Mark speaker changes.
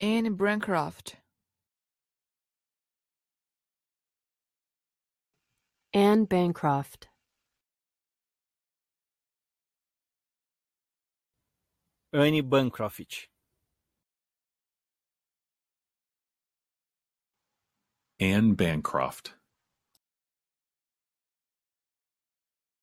Speaker 1: Anne Bancroft. Anne Bancroft. Anne Bancroft. Anne Bancroft.